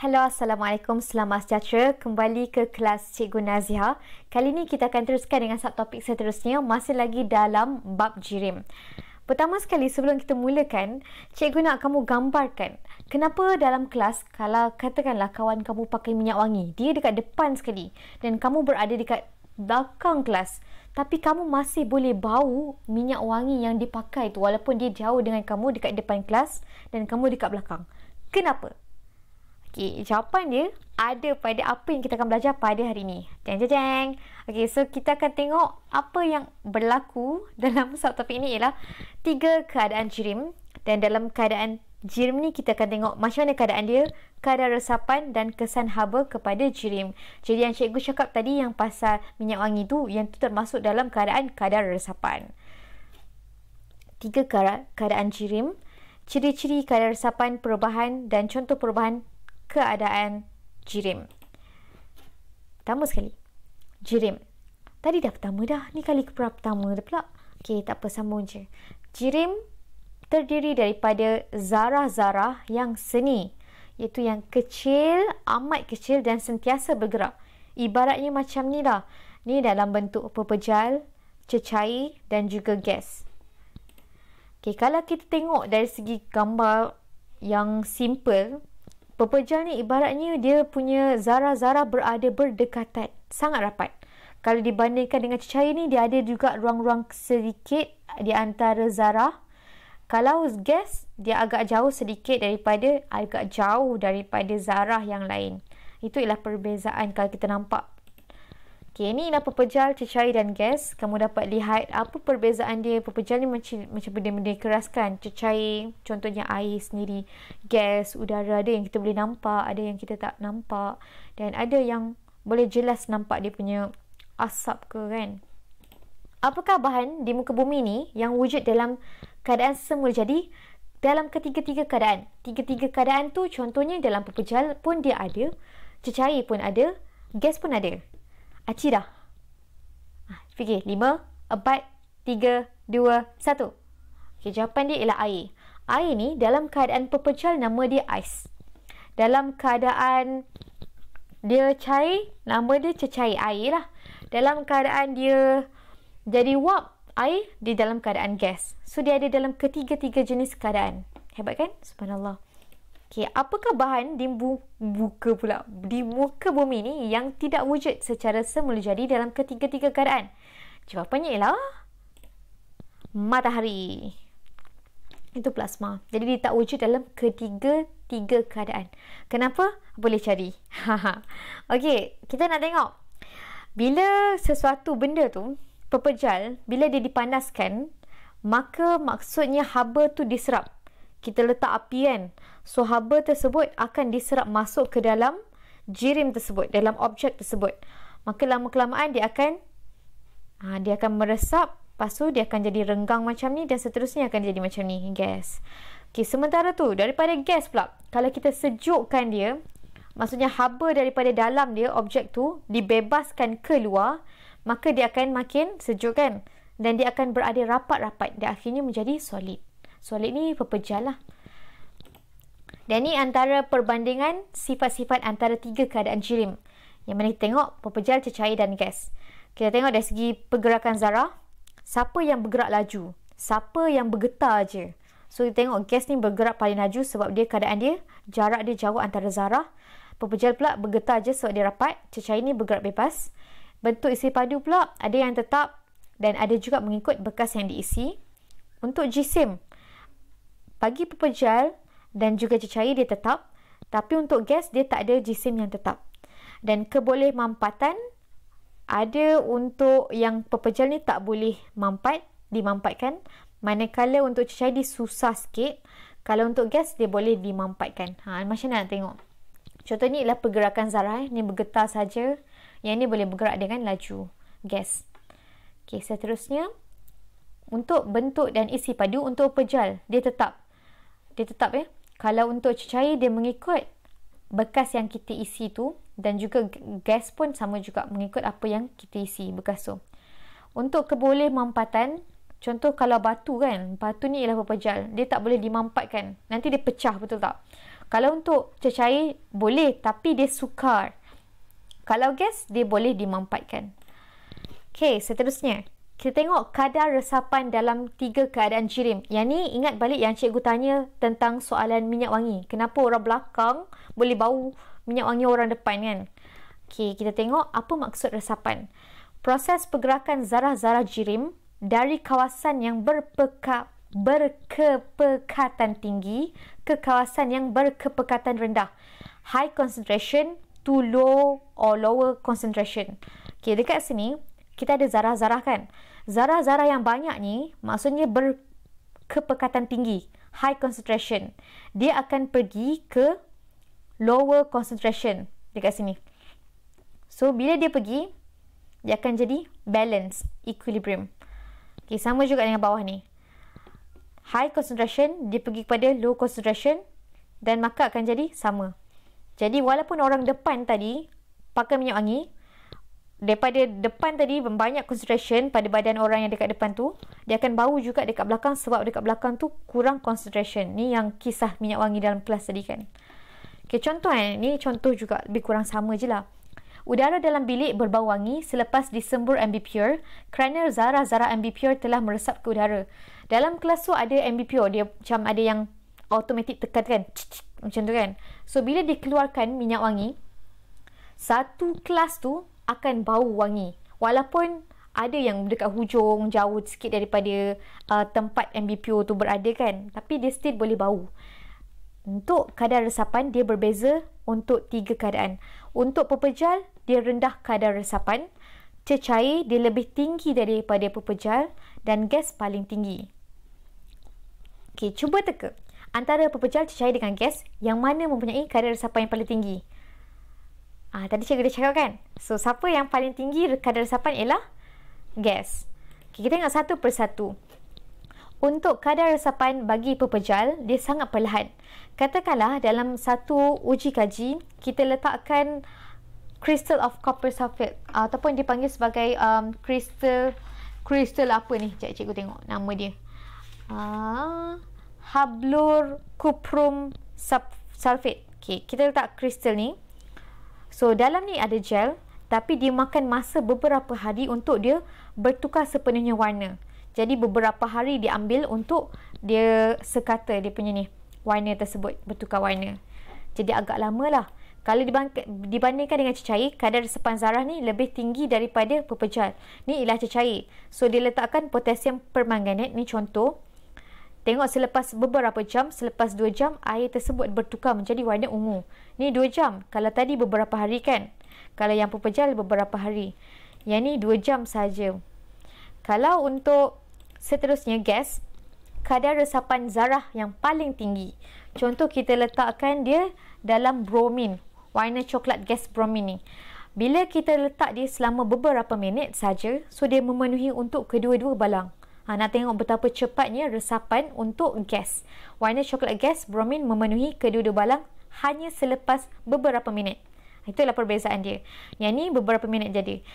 Hello, Assalamualaikum. Selamat sejahtera. Kembali ke kelas Cikgu Nazia. Kali ini kita akan teruskan dengan subtopik seterusnya masih lagi dalam bab jirim. Pertama sekali sebelum kita mulakan, cikgu nak kamu gambarkan kenapa dalam kelas kalau katakanlah kawan kamu pakai minyak wangi, dia dekat depan sekali dan kamu berada dekat belakang kelas tapi kamu masih boleh bau minyak wangi yang dipakai tu walaupun dia jauh dengan kamu dekat depan kelas dan kamu dekat belakang. Kenapa? Okay, jawapan dia ada pada apa yang kita akan belajar pada hari ini. Jeng jeng jeng. Okay, so kita akan tengok apa yang berlaku dalam subtopik ini ialah tiga keadaan jirim dan dalam keadaan jirim ni kita akan tengok macam mana keadaan dia, kadar resapan dan kesan haba kepada jirim. Jadi yang cikgu cakap tadi yang pasal minyak wangi tu yang tu termasuk dalam keadaan kadar resapan. Tiga keadaan jirim, ciri-ciri kadar resapan perubahan dan contoh perubahan keadaan jirim. Pertama sekali, jirim. Tadi dah pertama dah. Ni kali ke pertama dah pula. Okey, tak apa sambung je. Jirim terdiri daripada zarah-zarah yang seni, iaitu yang kecil, amat kecil dan sentiasa bergerak. Ibaratnya macam ni lah. Ni dalam bentuk pepejal, cecair dan juga gas. okay kalau kita tengok dari segi gambar yang simple, Pepejal ni ibaratnya dia punya zarah-zarah berada berdekatan. Sangat rapat. Kalau dibandingkan dengan cecair ni, dia ada juga ruang-ruang sedikit di antara zarah. Kalau gas, dia agak jauh sedikit daripada, agak jauh daripada zarah yang lain. Itu ialah perbezaan kalau kita nampak Okay, ini ialah pepejal cecair dan gas. Kamu dapat lihat apa perbezaan dia. Pepejal ni macam, macam benda-benda keraskan. Cecair, contohnya air sendiri, gas, udara. Ada yang kita boleh nampak, ada yang kita tak nampak. Dan ada yang boleh jelas nampak dia punya asap ke kan. Apakah bahan di muka bumi ni yang wujud dalam keadaan semula jadi? Dalam ketiga-tiga keadaan. Tiga-tiga keadaan tu contohnya dalam pepejal pun dia ada. Cecair pun ada. Gas pun ada. Acira. Ah, fikir. Lima, empat, tiga, dua, satu. Okay, jawapan dia ialah air. Air ni dalam keadaan perpecah nama dia ais. Dalam keadaan dia cair, nama dia cecair air lah. Dalam keadaan dia jadi wap air, dia dalam keadaan gas. So, dia ada dalam ketiga-tiga jenis keadaan. Hebat kan? Subhanallah. Okay, apakah bahan di muka pula di muka bumi ni yang tidak wujud secara semula jadi dalam ketiga-tiga keadaan? Jawapannya ialah matahari. Itu plasma. Jadi dia tak wujud dalam ketiga-tiga keadaan. Kenapa? Boleh cari. Okey, kita nak tengok. Bila sesuatu benda tu pepejal, bila dia dipanaskan, maka maksudnya haba tu diserap kita letak api kan so haba tersebut akan diserap masuk ke dalam jirim tersebut dalam objek tersebut maka lama kelamaan dia akan ha, dia akan meresap lepas tu dia akan jadi renggang macam ni dan seterusnya akan jadi macam ni gas Okay, sementara tu daripada gas pula kalau kita sejukkan dia maksudnya haba daripada dalam dia objek tu dibebaskan keluar maka dia akan makin sejuk kan dan dia akan berada rapat-rapat dan akhirnya menjadi solid Solid ni pepejal lah. Dan ni antara perbandingan sifat-sifat antara tiga keadaan jirim. Yang mana kita tengok pepejal, cecair dan gas. Kita tengok dari segi pergerakan zarah. Siapa yang bergerak laju? Siapa yang bergetar aje? So kita tengok gas ni bergerak paling laju sebab dia keadaan dia. Jarak dia jauh antara zarah. Pepejal pula bergetar aje sebab dia rapat. Cecair ni bergerak bebas. Bentuk isi padu pula ada yang tetap dan ada juga mengikut bekas yang diisi. Untuk jisim, bagi pepejal dan juga cecair dia tetap, tapi untuk gas dia tak ada jisim yang tetap. Dan keboleh mampatan ada untuk yang pepejal ni tak boleh mampat, dimampatkan. Manakala untuk cecair dia susah sikit. Kalau untuk gas dia boleh dimampatkan. Ha, macam mana nak tengok? Contoh ni ialah pergerakan zarah. Eh. Ni bergetar saja. Yang ni boleh bergerak dengan laju gas. Okey, seterusnya. Untuk bentuk dan isi padu untuk pejal, dia tetap dia tetap ya. Kalau untuk cecair dia mengikut bekas yang kita isi tu dan juga gas pun sama juga mengikut apa yang kita isi bekas tu. Untuk keboleh mampatan, contoh kalau batu kan, batu ni ialah pepejal. Dia tak boleh dimampatkan. Nanti dia pecah betul tak? Kalau untuk cecair, boleh tapi dia sukar. Kalau gas, dia boleh dimampatkan. Okay, seterusnya kita tengok kadar resapan dalam tiga keadaan jirim. Yang ni ingat balik yang cikgu tanya tentang soalan minyak wangi. Kenapa orang belakang boleh bau minyak wangi orang depan kan? Okey, kita tengok apa maksud resapan. Proses pergerakan zarah-zarah jirim dari kawasan yang berpeka, berkepekatan tinggi ke kawasan yang berkepekatan rendah. High concentration to low or lower concentration. Okey, dekat sini kita ada zarah-zarah kan. Zarah-zarah yang banyak ni maksudnya berkepekatan tinggi, high concentration. Dia akan pergi ke lower concentration dekat sini. So bila dia pergi, dia akan jadi balance, equilibrium. Okay, sama juga dengan bawah ni. High concentration, dia pergi kepada low concentration dan maka akan jadi sama. Jadi walaupun orang depan tadi pakai minyak wangi, daripada depan tadi banyak concentration pada badan orang yang dekat depan tu dia akan bau juga dekat belakang sebab dekat belakang tu kurang concentration ni yang kisah minyak wangi dalam kelas tadi kan ok contoh kan ni contoh juga lebih kurang sama je lah Udara dalam bilik berbau wangi selepas disembur ambipure kerana zarah-zarah ambipure telah meresap ke udara. Dalam kelas tu ada ambipure, dia macam ada yang automatik tekan kan, macam tu kan. So bila dikeluarkan minyak wangi, satu kelas tu akan bau wangi. Walaupun ada yang dekat hujung, jauh sikit daripada uh, tempat MBPO tu berada kan. Tapi dia still boleh bau. Untuk kadar resapan, dia berbeza untuk tiga keadaan. Untuk pepejal, dia rendah kadar resapan. Cecair, dia lebih tinggi daripada pepejal dan gas paling tinggi. Okay, cuba teka. Antara pepejal, cecair dengan gas, yang mana mempunyai kadar resapan yang paling tinggi? Ah, tadi cikgu dah cakap kan? So, siapa yang paling tinggi kadar resapan ialah gas. Okay, kita tengok satu persatu. Untuk kadar resapan bagi pepejal, dia sangat perlahan. Katakanlah dalam satu uji kaji, kita letakkan crystal of copper sulfate ah, ataupun dipanggil sebagai um, crystal crystal apa ni? Cik cikgu tengok nama dia. Ah, hablur cuprum sulfate. Okay, kita letak crystal ni. So dalam ni ada gel tapi dia makan masa beberapa hari untuk dia bertukar sepenuhnya warna. Jadi beberapa hari dia ambil untuk dia sekata dia punya ni warna tersebut bertukar warna. Jadi agak lama lah. Kalau dibandingkan dengan cecair, kadar resepan zarah ni lebih tinggi daripada pepejal. Ni ialah cecair. So, diletakkan potasium permanganat. Ni contoh. Tengok selepas beberapa jam, selepas 2 jam air tersebut bertukar menjadi warna ungu. Ni 2 jam. Kalau tadi beberapa hari kan? Kalau yang pepejal beberapa hari. Yang ni 2 jam saja. Kalau untuk seterusnya gas, kadar resapan zarah yang paling tinggi. Contoh kita letakkan dia dalam bromin. Warna coklat gas bromin ni. Bila kita letak dia selama beberapa minit saja, so dia memenuhi untuk kedua-dua balang. Anda ha, tengok betapa cepatnya resapan untuk gas. Warna coklat gas bromin memenuhi kedua-dua balang hanya selepas beberapa minit. Itulah perbezaan dia. Yang ni beberapa minit jadi.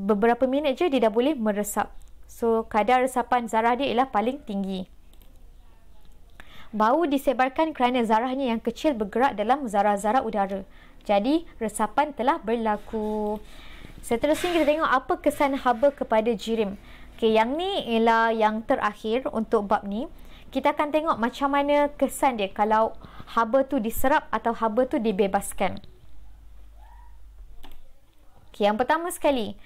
Beberapa minit je dia dah boleh meresap. So kadar resapan zarah dia ialah paling tinggi. Bau disebarkan kerana zarahnya yang kecil bergerak dalam zarah-zarah udara. Jadi resapan telah berlaku. Seterusnya kita tengok apa kesan haba kepada jirim. Okey, yang ni ialah yang terakhir untuk bab ni. Kita akan tengok macam mana kesan dia kalau haba tu diserap atau haba tu dibebaskan. Okey, yang pertama sekali.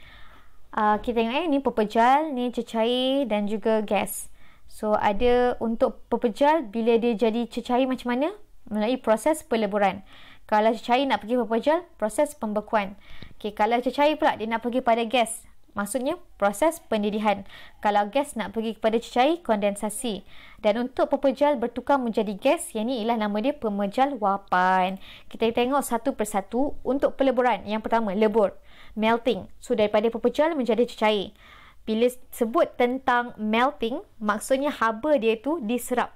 Uh, kita tengok eh, ni pepejal, ni cecair dan juga gas. So, ada untuk pepejal bila dia jadi cecair macam mana? Melalui proses peleburan. Kalau cecair nak pergi pepejal, proses pembekuan. Okey, kalau cecair pula dia nak pergi pada gas maksudnya proses pendidihan. Kalau gas nak pergi kepada cecair, kondensasi. Dan untuk pepejal bertukar menjadi gas, yang ini ialah nama dia pemejal wapan. Kita tengok satu persatu untuk peleburan. Yang pertama, lebur. Melting. So, daripada pepejal menjadi cecair. Bila sebut tentang melting, maksudnya haba dia tu diserap.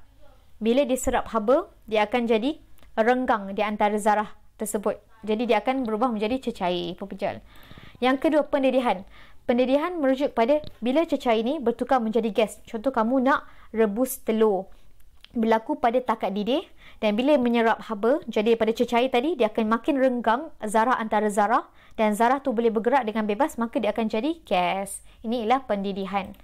Bila diserap haba, dia akan jadi renggang di antara zarah tersebut. Jadi, dia akan berubah menjadi cecair pepejal. Yang kedua, Pendidihan pendedahan merujuk pada bila cecair ini bertukar menjadi gas. Contoh kamu nak rebus telur berlaku pada takat didih dan bila menyerap haba jadi pada cecair tadi dia akan makin renggang zarah antara zarah dan zarah tu boleh bergerak dengan bebas maka dia akan jadi gas. Ini ialah pendidihan.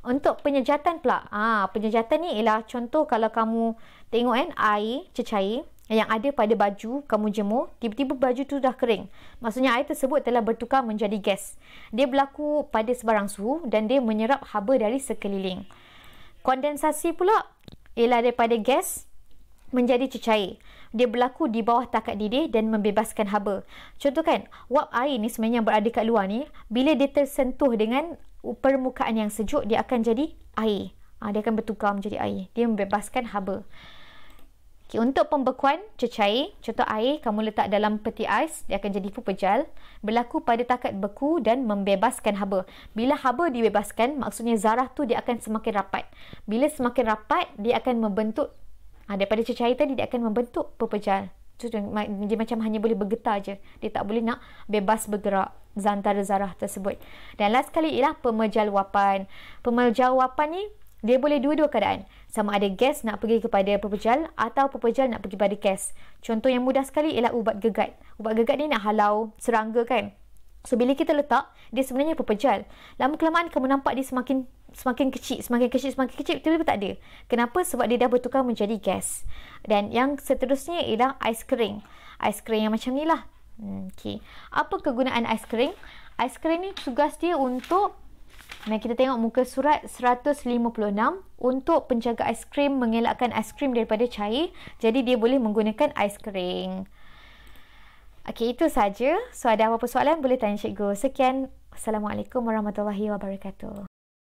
Untuk penyejatan pula, ah penyejatan ni ialah contoh kalau kamu tengok kan air cecair yang ada pada baju kamu jemur, tiba-tiba baju tu dah kering. Maksudnya air tersebut telah bertukar menjadi gas. Dia berlaku pada sebarang suhu dan dia menyerap haba dari sekeliling. Kondensasi pula ialah daripada gas menjadi cecair. Dia berlaku di bawah takat didih dan membebaskan haba. Contoh kan, wap air ni sebenarnya yang berada kat luar ni, bila dia tersentuh dengan permukaan yang sejuk, dia akan jadi air. Ha, dia akan bertukar menjadi air. Dia membebaskan haba. Okay, untuk pembekuan cecair, contoh air kamu letak dalam peti ais, dia akan jadi pepejal. Berlaku pada takat beku dan membebaskan haba. Bila haba dibebaskan, maksudnya zarah tu dia akan semakin rapat. Bila semakin rapat, dia akan membentuk, ha, daripada cecair tadi, dia akan membentuk pepejal. Jadi dia, macam hanya boleh bergetar je. Dia tak boleh nak bebas bergerak zantara zarah tersebut. Dan last sekali ialah pemejal wapan. Pemejal wapan ni, dia boleh dua-dua keadaan. Sama ada gas nak pergi kepada pepejal atau pepejal nak pergi pada gas. Contoh yang mudah sekali ialah ubat gegat. Ubat gegat ni nak halau serangga kan? So, bila kita letak, dia sebenarnya pepejal. Lama kelamaan, kamu nampak dia semakin semakin kecil, semakin kecil, semakin kecil, Tapi tiba tak ada. Kenapa? Sebab dia dah bertukar menjadi gas. Dan yang seterusnya ialah ais kering. Ais kering yang macam ni lah. Hmm, okay. Apa kegunaan ais kering? Ais kering ni tugas dia untuk Mari kita tengok muka surat 156 untuk penjaga aiskrim mengelakkan aiskrim daripada cair. Jadi dia boleh menggunakan aiskrim. Okey, itu saja. So ada apa-apa soalan boleh tanya cikgu. Sekian. Assalamualaikum warahmatullahi wabarakatuh.